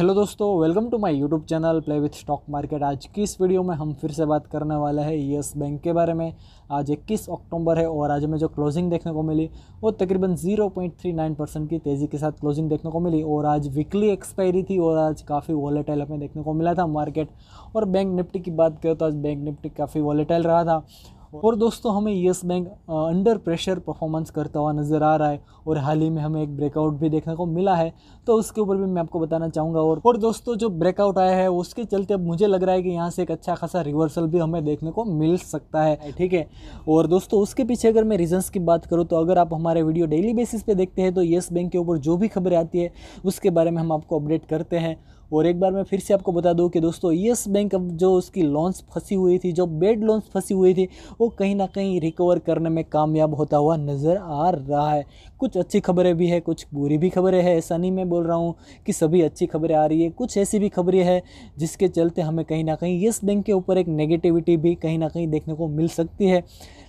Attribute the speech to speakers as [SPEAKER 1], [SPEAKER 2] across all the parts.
[SPEAKER 1] hello दोस्तों welcome to my YouTube channel play with stock market आज की इस वीडियो में हम फिर से बात करने वाले हैं येस बैंक के बारे में आज 21 अक्टूबर है और आज हमें जो क्लोजिंग देखने को मिली वो तकरीबन 0.39 परसेंट की तेज़ी के साथ क्लोजिंग देखने को मिली और आज वीकली एक्सपायरी थी और आज काफ़ी वॉलेटाइल हमें देखने को मिला था मार्केट और बैंक निफ्टी की बात करें तो आज बैंक निफ्टी काफ़ी वॉलेटाइल रहा था और दोस्तों हमें Yes Bank under pressure performance करता हुआ नज़र आ रहा है और हाल ही में हमें एक ब्रेकआउट भी देखने को मिला है तो उसके ऊपर भी मैं आपको बताना चाहूँगा और और दोस्तों जो ब्रेकआउट आया है उसके चलते अब मुझे लग रहा है कि यहाँ से एक अच्छा खासा रिवर्सल भी हमें देखने को मिल सकता है ठीक है और दोस्तों उसके पीछे अगर मैं रीजन्स की बात करूँ तो अगर आप हमारे वीडियो डेली बेसिस पर देखते हैं तो येस बैंक के ऊपर जो भी खबरें आती है उसके बारे में हम आपको अपडेट करते हैं और एक बार मैं फिर से आपको बता दूं कि दोस्तों यस बैंक अब जो उसकी लोन्स फंसी हुई थी जो बेड लोन्स फंसी हुई थी वो कहीं ना कहीं रिकवर करने में कामयाब होता हुआ नज़र आ रहा है कुछ अच्छी खबरें भी है कुछ बुरी भी खबरें है ऐसा नहीं मैं बोल रहा हूँ कि सभी अच्छी खबरें आ रही है कुछ ऐसी भी खबरें हैं जिसके चलते हमें कहीं ना कहीं येस बैंक के ऊपर एक नेगेटिविटी भी कहीं ना कहीं देखने को मिल सकती है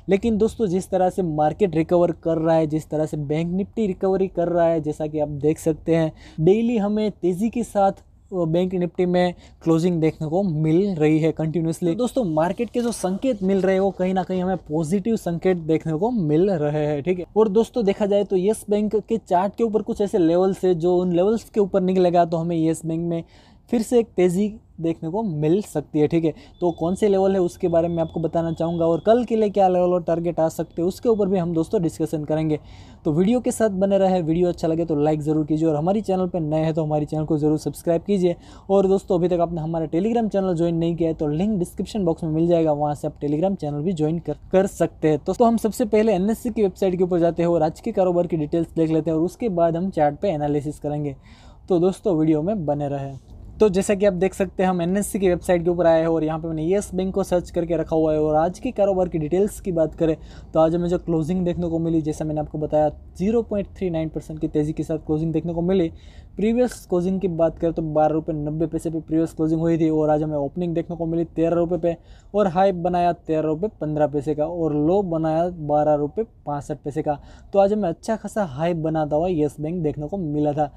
[SPEAKER 1] लेकिन दोस्तों जिस तरह से मार्केट रिकवर कर रहा है जिस तरह से बैंक निफ्टी रिकवरी कर रहा है जैसा कि आप देख सकते हैं डेली हमें तेज़ी के साथ बैंक निफ्टी में क्लोजिंग देखने को मिल रही है कंटिन्यूसली तो दोस्तों मार्केट के जो संकेत मिल रहे हैं वो कहीं ना कहीं हमें पॉजिटिव संकेत देखने को मिल रहे हैं ठीक है और दोस्तों देखा जाए तो येस बैंक के चार्ट के ऊपर कुछ ऐसे लेवल्स है जो उन लेवल्स के ऊपर निकलेगा तो हमें येस बैंक में फिर से एक तेज़ी देखने को मिल सकती है ठीक है तो कौन से लेवल है उसके बारे में आपको बताना चाहूँगा और कल के लिए क्या लेवल और टारगेट आ सकते हैं उसके ऊपर भी हम दोस्तों डिस्कशन करेंगे तो वीडियो के साथ बने रहे वीडियो अच्छा लगे तो लाइक ज़रूर कीजिए और हमारी चैनल पर नए हैं तो हमारे चैनल को ज़रूर सब्सक्राइब कीजिए और दोस्तों अभी तक आपने हमारा टेलीग्राम चैनल ज्वाइन नहीं किया है तो लिंक डिस्क्रिप्शन बॉक्स में मिल जाएगा वहाँ से आप टेलीग्राम चैनल भी ज्वाइन कर, सकते हैं तो, तो हम सबसे पहले एन की वेबसाइट के ऊपर जाते हैं और आज के कारोबार की डिटेल्स देख लेते हैं और उसके बाद हम चार्ट पर एनालिसिस करेंगे तो दोस्तों वीडियो में बने रहें तो जैसा कि आप देख सकते हैं हम एन की वेबसाइट के ऊपर आए हैं और यहाँ पे मैंने येस बैंक को सर्च करके रखा हुआ है और आज के कारोबार की डिटेल्स की बात करें तो आज हमें जो क्लोजिंग देखने को मिली जैसा मैंने आपको बताया 0.39 परसेंट की तेज़ी के साथ क्लोजिंग देखने को मिली प्रीवियस क्लोजिंग की बात करें तो बारह रुपये नब्बे पैसे पे प्रीवियस क्लोजिंग हुई थी और आज हमें ओपनिंग देखने को मिली तेरह रुपये पे और हाई बनाया तेरह रुपये पंद्रह पैसे का और लो बनाया बारह रुपये पैंसठ पैसे का तो आज हमें अच्छा खासा हाई बनाता हुआ येस बैंक देखने को मिला था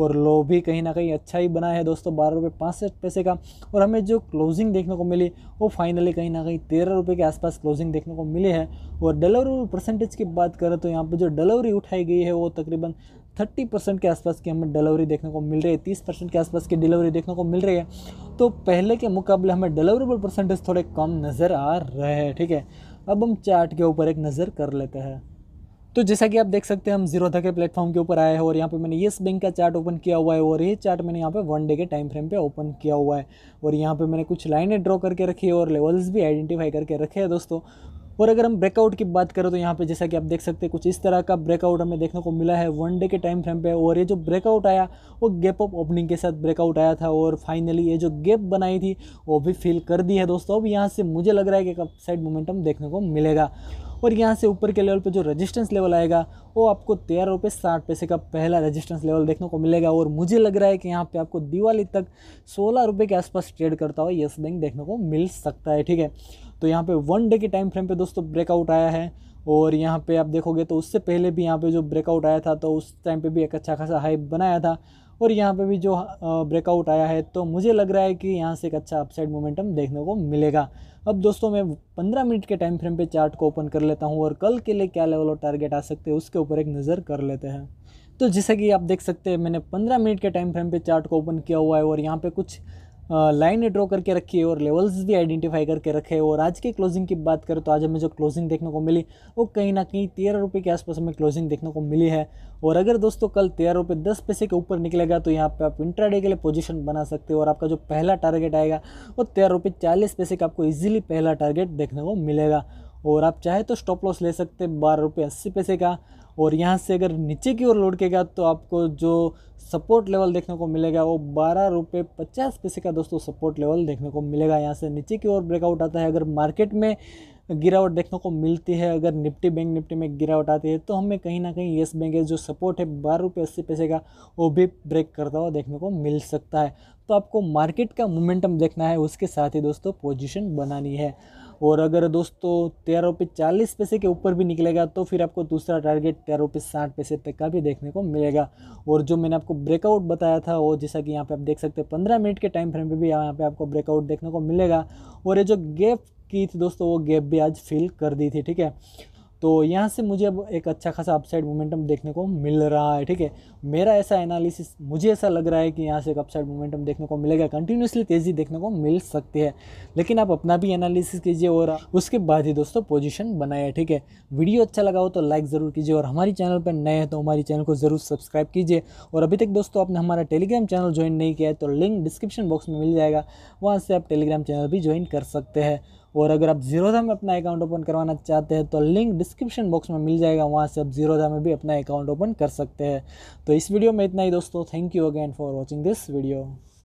[SPEAKER 1] और लो भी कहीं ना कहीं अच्छा ही बना है दोस्तों बारह रुपये पाँसठ पैसे का और हमें जो क्लोजिंग देखने को मिली वो फाइनली कहीं ना कहीं तेरह रुपये के आसपास क्लोजिंग देखने को मिली है और डिलीवरी परसेंटेज की बात करें तो यहाँ पर जो डिलीवरी उठाई गई है वो तकरीबन थर्टी परसेंट के आसपास की हमें डिलीवरी देखने को मिल रही है तीस परसेंट के आसपास की डिलीवरी देखने को मिल रही है तो पहले के मुकाबले हमें डिलीवरेबल परसेंटेज थोड़े कम नज़र आ रहे हैं ठीक है अब हम चार्ट के ऊपर एक नज़र कर लेते हैं तो जैसा कि आप देख सकते हैं हम जीरो था के प्लेटफॉर्म के ऊपर आए हैं और यहाँ पे मैंने येस बैंक का चार्ट ओपन किया हुआ है और ये चार्ट मैंने यहाँ पे वन डे के टाइम फ्रेम पे ओपन किया हुआ है और यहाँ पे मैंने कुछ लाइनें ड्रॉ करके रखी है और लेवल्स भी आइडेंटिफाई करके रखे हैं दोस्तों और अगर हम ब्रेकआउट की बात करें तो यहाँ पे जैसा कि आप देख सकते हैं कुछ इस तरह का ब्रेकआउट हमें देखने को मिला है वन डे के टाइम फ्रेम पे और ये जो ब्रेकआउट आया वो गैप अप ओपनिंग के साथ ब्रेकआउट आया था और फाइनली ये जो गैप बनाई थी वो भी फिल कर दी है दोस्तों अब यहाँ से मुझे लग रहा है कि एक अपसाइड मोमेंटम देखने को मिलेगा और यहाँ से ऊपर के लेवल पे जो रेजिस्टेंस लेवल आएगा वो आपको तेरह रुपये साठ पैसे का पहला रेजिस्टेंस लेवल देखने को मिलेगा और मुझे लग रहा है कि यहाँ पे आपको दिवाली तक सोलह रुपये के आसपास ट्रेड करता हुआ येस बैंक देखने को मिल सकता है ठीक है तो यहाँ पे वन डे के टाइम फ्रेम पे दोस्तों ब्रेकआउट आया है और यहाँ पे आप देखोगे तो उससे पहले भी यहाँ पे जो ब्रेकआउट आया था तो उस टाइम पे भी एक अच्छा खासा हाइप बनाया था और यहाँ पे भी जो ब्रेकआउट आया है तो मुझे लग रहा है कि यहाँ से एक अच्छा अपसाइड मोमेंटम देखने को मिलेगा अब दोस्तों मैं 15 मिनट के टाइम फ्रेम पे चार्ट को ओपन कर लेता हूँ और कल के लिए क्या लेवल और टारगेट आ सकते हैं उसके ऊपर एक नज़र कर लेते हैं तो जैसा कि आप देख सकते हैं मैंने पंद्रह मिनट के टाइम फ्रेम पर चार्ट को ओपन किया हुआ है और यहाँ पर कुछ लाइन ड्रॉ करके रखी है और लेवल्स भी आइडेंटिफाई करके रखे हैं और आज की क्लोजिंग की बात करें तो आज हमें जो क्लोजिंग देखने को मिली वो कहीं ना कहीं तेरह रुपये के आसपास हमें क्लोजिंग देखने को मिली है और अगर दोस्तों कल तेरह रुपये दस पैसे के ऊपर निकलेगा तो यहाँ पे आप इंट्राडे के लिए पोजीशन बना सकते हो और आपका जो पहला टारगेट आएगा वो तेरह रुपये चालीस पैसे का आपको ईजिली पहला टारगेट देखने को मिलेगा और आप चाहे तो स्टॉप लॉस ले सकते हैं बारह रुपये अस्सी पैसे का और यहाँ से अगर नीचे की ओर लौट गया तो आपको जो सपोर्ट लेवल देखने को मिलेगा वो बारह रुपये पचास पैसे का दोस्तों सपोर्ट लेवल देखने को मिलेगा यहाँ से नीचे की ओर ब्रेकआउट आता है अगर मार्केट में गिरावट देखने को मिलती है अगर निफ्टी बैंक निफ्टी में गिरावट आती है तो हमें कहीं ना कहीं येस बैंक जो सपोर्ट है बारह रुपये अस्सी पैसे का वो भी ब्रेक करता हुआ देखने को मिल सकता है तो आपको मार्केट का मोमेंटम देखना है उसके साथ ही दोस्तों पोजीशन बनानी है और अगर दोस्तों तेरह रुपये चालीस पैसे के ऊपर भी निकलेगा तो फिर आपको दूसरा टारगेट तेरह रुपये साठ पैसे तक का भी देखने को मिलेगा और जो मैंने आपको ब्रेकआउट बताया था वो जैसा कि यहाँ पे आप देख सकते हैं पंद्रह मिनट के टाइम फ्रेम पे भी यहाँ पे आपको ब्रेकआउट देखने को मिलेगा और ये जो गैप की थी दोस्तों वो गैप भी आज फिल कर दी थी ठीक है तो यहाँ से मुझे अब एक अच्छा खासा अपसाइड मोमेंटम देखने को मिल रहा है ठीक है मेरा ऐसा एनालिसिस मुझे ऐसा लग रहा है कि यहाँ से एक अपसाइड मोमेंटम देखने को मिलेगा कंटिन्यूसली तेज़ी देखने को मिल सकती है लेकिन आप अपना भी एनालिसिस कीजिए और उसके बाद ही दोस्तों पोजिशन बनाए ठीक है वीडियो अच्छा लगा हो तो लाइक ज़रूर कीजिए और हमारी चैनल पर नए हैं तो हमारी चैनल को ज़रूर सब्सक्राइब कीजिए और अभी तक दोस्तों आपने हमारा टेलीग्राम चैनल ज्वाइन नहीं किया है तो लिंक डिस्क्रिप्शन बॉक्स में मिल जाएगा वहाँ से आप टेलीग्राम चैनल भी ज्वाइन कर सकते हैं और अगर आप जीरोधा में अपना अकाउंट ओपन करवाना चाहते हैं तो लिंक डिस्क्रिप्शन बॉक्स में मिल जाएगा वहाँ से आप जीरोधा में भी अपना अकाउंट ओपन कर सकते हैं तो इस वीडियो में इतना ही दोस्तों thank you again for watching this video